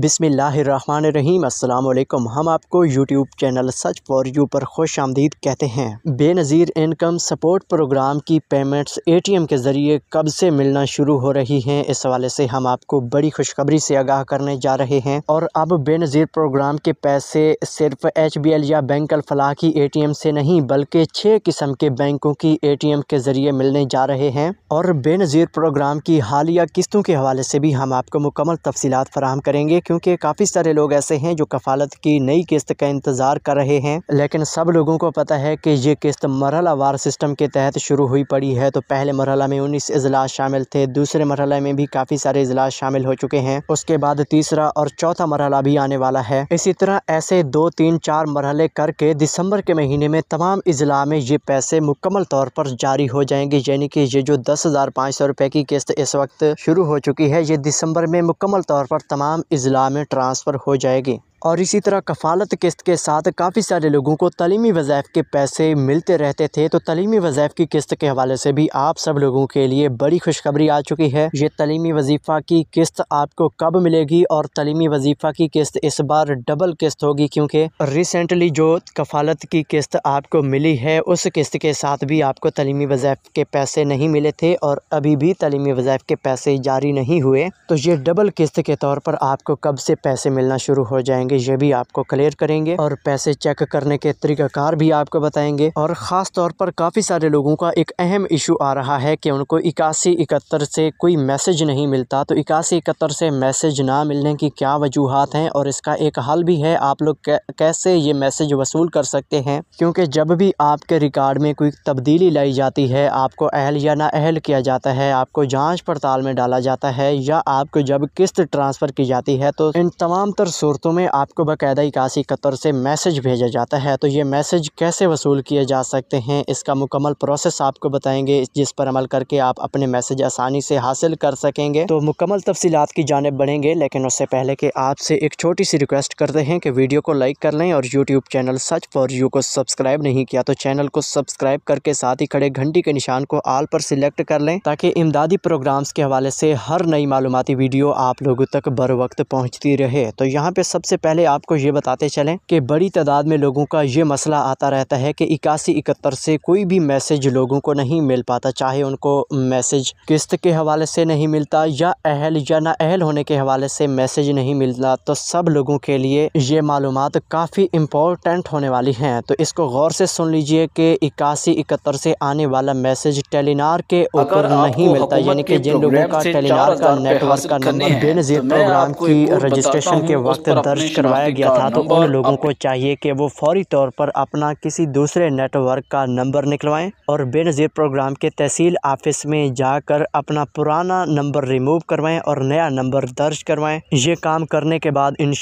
बिसमीम् अल्लाम हम आपको यूट्यूब चैनल सच फॉर यू पर खुश आमदीद कहते हैं बेनज़ीर इनकम सपोर्ट प्रोग्राम की पेमेंट्स एटीएम के ज़रिए कब से मिलना शुरू हो रही हैं इस हवाले से हम आपको बड़ी खुशखबरी से आगाह करने जा रहे हैं और अब बेनज़ीर प्रोग्राम के पैसे सिर्फ एच बी एल या बैंक अलफला की ए टी एम से नहीं बल्कि छः किस्म के बैंकों की ए टी एम के ज़रिए मिलने जा रहे हैं और बेनज़ीर प्रोग्राम की हालिया किस्तों के हवाले से भी हम आपको मुकम्मल तफसीत फराम करेंगे क्योंकि काफ़ी सारे लोग ऐसे हैं जो कफालत की नई किस्त का इंतज़ार कर रहे हैं लेकिन सब लोगों को पता है कि ये किस्त मरहला वार सिस्टम के तहत शुरू हुई पड़ी है तो पहले मरहला में उन्नीस अजलास शामिल थे दूसरे मरहला में भी काफ़ी सारे अजलास शामिल हो चुके हैं उसके बाद तीसरा और चौथा मरहला भी आने वाला है इसी तरह ऐसे दो तीन चार मरहले करके दिसंबर के महीने में तमाम अजला में ये पैसे मुकम्मल तौर पर जारी हो जाएंगे यानी कि ये जो दस हज़ार पाँच सौ रुपये की किस्त इस वक्त शुरू हो चुकी है ये दिसंबर में मुकम्मल तौर पर तमाम अजला जिला में ट्रांसफर हो जाएगी और इसी तरह कफ़ालत किस्त के साथ काफ़ी सारे लोगों को तलीमी वज़ायफ़ के पैसे मिलते रहते थे तो तलीमी वज़ैफ़ की किस्त के हवाले से भी आप सब लोगों के लिए बड़ी खुशखबरी आ चुकी है ये तलीमी वजीफ़ा की किस्त आपको कब मिलेगी और तलीमी वजीफ़ा की किस्त इस बार डबल किस्त होगी क्योंकि रिसेंटली जो कफ़ालत की किस्त आपको मिली है उस किस्त के साथ भी आपको तलीमी वज़ैफ़ के पैसे नहीं मिले थे और अभी भी तलीमी वज़ैफ़ के पैसे जारी नहीं हुए तो ये डबल किस्त के तौर पर आपको कब से पैसे मिलना शुरू हो जाएंगे होंगे ये भी आपको क्लियर करेंगे और पैसे चेक करने के तरीकाकार भी आपको बताएंगे और ख़ास तौर पर काफ़ी सारे लोगों का एक अहम इशू आ रहा है कि उनको इक्यासी इकहत्तर से कोई मैसेज नहीं मिलता तो इक्यासी इकहत्तर से मैसेज ना मिलने की क्या वजूहत हैं और इसका एक हल भी है आप लोग कैसे ये मैसेज वसूल कर सकते हैं क्योंकि जब भी आपके रिकॉर्ड में कोई तब्दीली लाई जाती है आपको अहल या ना अहल किया जाता है आपको जांच पड़ताल में डाला जाता है या आपको जब किस्त ट्रांसफ़र की जाती है तो इन तमाम तर सूरतों में आप आपको बाकायदा इक्यासी कतर से मैसेज भेजा जाता है तो ये मैसेज कैसे वसूल किए जा सकते हैं इसका मुकम्मल प्रोसेस आपको बताएंगे जिस पर अमल करके आप अपने मैसेज आसानी से हासिल कर सकेंगे तो मुकम्मल तफसीत की जानब बढ़ेंगे लेकिन उससे पहले कि आपसे एक छोटी सी रिक्वेस्ट करते हैं कि वीडियो को लाइक कर लें और YouTube channel search for you को सब्सक्राइब नहीं किया तो चैनल को सब्सक्राइब करके साथ ही खड़े घंटी के निशान को आल पर सिलेक्ट कर लें ताकि इमदादी प्रोग्राम्स के हवाले से हर नई मालूमती वीडियो आप लोगों तक बर वक्त पहुँचती रहे तो यहाँ पर सबसे पहले पहले आपको ये बताते चलें कि बड़ी तादाद में लोगों का ये मसला आता रहता है कि इक्यासी इकहत्तर से कोई भी मैसेज लोगों को नहीं मिल पाता चाहे उनको मैसेज किस्त के हवाले से नहीं मिलता या अहल या ना अहल होने के हवाले से मैसेज नहीं मिलता तो सब लोगों के लिए ये मालूम काफ़ी इम्पोर्टेंट होने वाली हैं तो इसको गौर से सुन लीजिए कि इक्यासी इकहत्तर से आने वाला मैसेज टेलीनार के ऊपर नहीं मिलता यानी कि जिन लोगों का टेलीनार का नेटवर्क का नंबर बेनजीर प्रोग्राम की रजिस्ट्रेशन के वक्त दर्ज करवाया गया था तो उन लोगों को चाहिए कि वो फौरी तौर पर अपना किसी दूसरे नेटवर्क का नंबर निकलवाएं और बेनज़ीर प्रोग्राम के तहसील ऑफिस में जाकर अपना पुराना नंबर रिमूव करवाएं और नया नंबर दर्ज करवाएं ये काम करने के बाद इन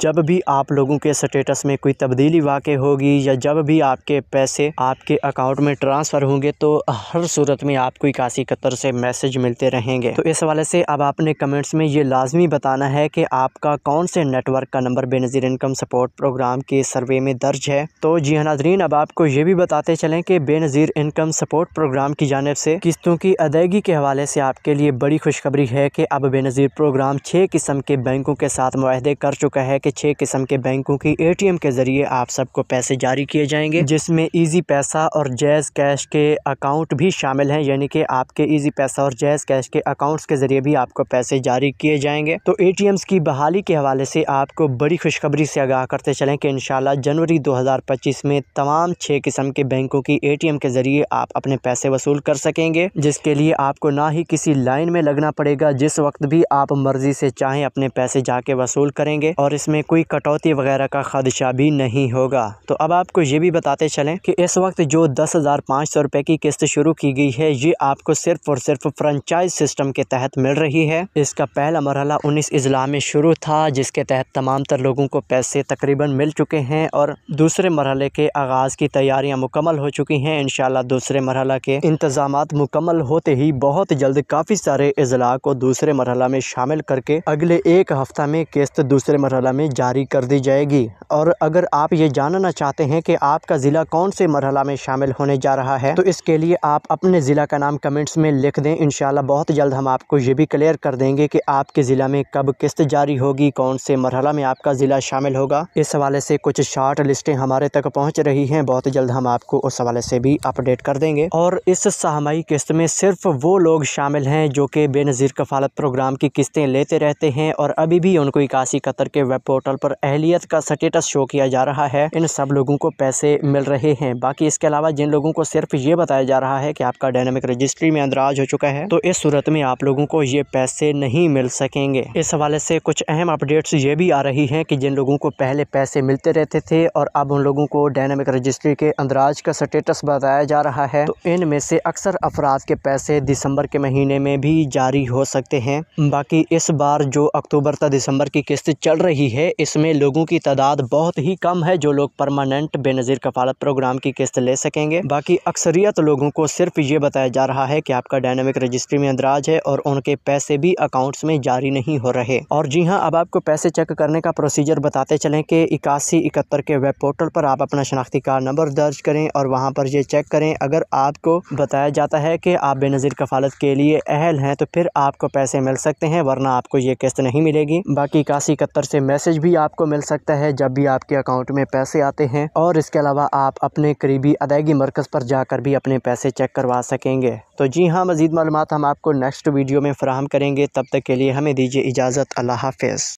जब भी आप लोगों के स्टेटस में कोई तब्दीली वाक़ होगी या जब भी आपके पैसे आपके अकाउंट में ट्रांसफ़र होंगे तो हर सूरत में आपको इक्यासी कतर से मैसेज मिलते रहेंगे तो इस हवाले से अब आपने कमेंट्स में ये लाजमी बताना है कि आपका कौन से नेटवर्क का number number Benazir income support program के सर्वे में दर्ज है तो जी हाँ, नाजरीन अब आपको ये भी बताते चलें कि बेनज़ीर इनकम सपोर्ट प्रोग्राम की जानब से किस्तों की अदायगी के हवाले से आपके लिए बड़ी खुशखबरी है कि अब बेनज़ीर प्रोग्राम छः किस्म के बैंकों के साथ माहदे कर चुका है कि छः किस्म के बैंकों की ए टी एम के ज़रिए आप सबको पैसे जारी किए जाएंगे जिसमें ईजी पैसा और जैज़ कैश के अकाउंट भी शामिल हैं यानी कि आपके ईजी पैसा और जैज़ कैश के अकाउंट्स के ज़रिए भी आपको पैसे जारी किए जाएंगे तो ए टी एम्स की बहाली के हवाले से आपको बड़ी खुशखबरी से आगाह करते चलें कि इन जनवरी 2025 में तमाम छः किस्म के बैंकों की एटीएम के ज़रिए आप अपने पैसे वसूल कर सकेंगे जिसके लिए आपको ना ही किसी लाइन में लगना पड़ेगा जिस वक्त भी आप मर्ज़ी से चाहें अपने पैसे जाके वसूल करेंगे और इसमें कोई कटौती वगैरह का खदशा भी नहीं होगा तो अब आपको ये भी बताते चलें कि इस वक्त जो दस हज़ार पाँच सौ रुपये की किस्त शुरू की गई है ये आपको सिर्फ और सिर्फ फ्रेंचाइज सिस्टम के तहत मिल रही है इसका पहला मरहला उन्नीस अजला में शुरू था जिसके तहत तमाम ज़्यादातर लोगों को पैसे तकरीबन मिल चुके हैं और दूसरे मरहले के आगाज़ की तैयारियाँ मुकम्मल हो चुकी हैं इन दूसरे मरहल के इंतज़ाम मुकम्मल होते ही बहुत जल्द काफ़ी सारे अजला को दूसरे मरहला में शामिल करके अगले एक हफ्ता में किस्त दूसरे मरहल में जारी कर दी जाएगी और अगर आप ये जानना चाहते हैं कि आपका ज़िला कौन से मरहल में शामिल होने जा रहा है तो इसके लिए आप अपने ज़िला का नाम कमेंट्स में लिख दें इन बहुत जल्द हम आपको ये भी क्लियर कर देंगे कि आपके ज़िला में कब किस्त जारी होगी कौन से मरहला में आप आपका ज़िला शामिल होगा इस हवाले से कुछ शार्ट लिस्टें हमारे तक पहुँच रही हैं बहुत जल्द हम आपको उस हवाले से भी अपडेट कर देंगे और इस सहमाई किस्त में सिर्फ वो लोग शामिल हैं जो कि बेनज़ीर कफालत प्रोग्राम की किस्तें लेते रहते हैं और अभी भी उनको इक्यासी कतर के वेब पोर्टल पर अहलियत का स्टेटस शो किया जा रहा है इन सब लोगों को पैसे मिल रहे हैं बाकी इसके अलावा जिन लोगों को सिर्फ ये बताया जा रहा है कि आपका डायनेमिक रजिस्ट्री में अंदराज हो चुका है तो इस सूरत में आप लोगों को ये पैसे नहीं मिल सकेंगे इस हवाले से कुछ अहम अपडेट्स ये भी आ रही हैं कि जिन लोगों को पहले पैसे मिलते रहते थे और अब उन लोगों को डायनामिक रजिस्ट्री के अंदराज का स्टेटस बताया जा रहा है तो इनमें से अक्सर अफराद के पैसे दिसंबर के महीने में भी जारी हो सकते हैं बाकी इस बार जो अक्टूबर तक दिसंबर की किस्त चल रही है इसमें लोगों की तादाद बहुत ही कम है जो लोग परमानेंट बेनज़ीर कफालत प्रोग्राम की किस्त ले सकेंगे बाकी अक्सरियत लोगों को सिर्फ ये बताया जा रहा है कि आपका डायनामिक रजिस्ट्री में अंदराज है और उनके पैसे भी अकाउंट्स में जारी नहीं हो रहे और जी हाँ अब आपको पैसे चेक करने का प्रोसीजर बताते चलें कि इक्यासी इकहत्तर के वेब पोर्टल पर आप अपना शनाख्ती कार्ड नंबर दर्ज करें और वहाँ पर ये चेक करें अगर आपको बताया जाता है कि आप बेनज़ीर कफालत के लिए अहल हैं तो फिर आपको पैसे मिल सकते हैं वरना आपको ये किस्त नहीं मिलेगी बाकी इक्यासी इकहत्तर से मैसेज भी आपको मिल सकता है जब भी आपके अकाउंट में पैसे आते हैं और इसके अलावा आप अपने करीबी अदायगी मरकज़ पर जाकर भी अपने पैसे चेक करवा सकेंगे तो जी हाँ मज़ीद मालूम हम आपको नेक्स्ट वीडियो में फ्राहम करेंगे तब तक के लिए हमें दीजिए इजाज़त अल्लाह हाफिज़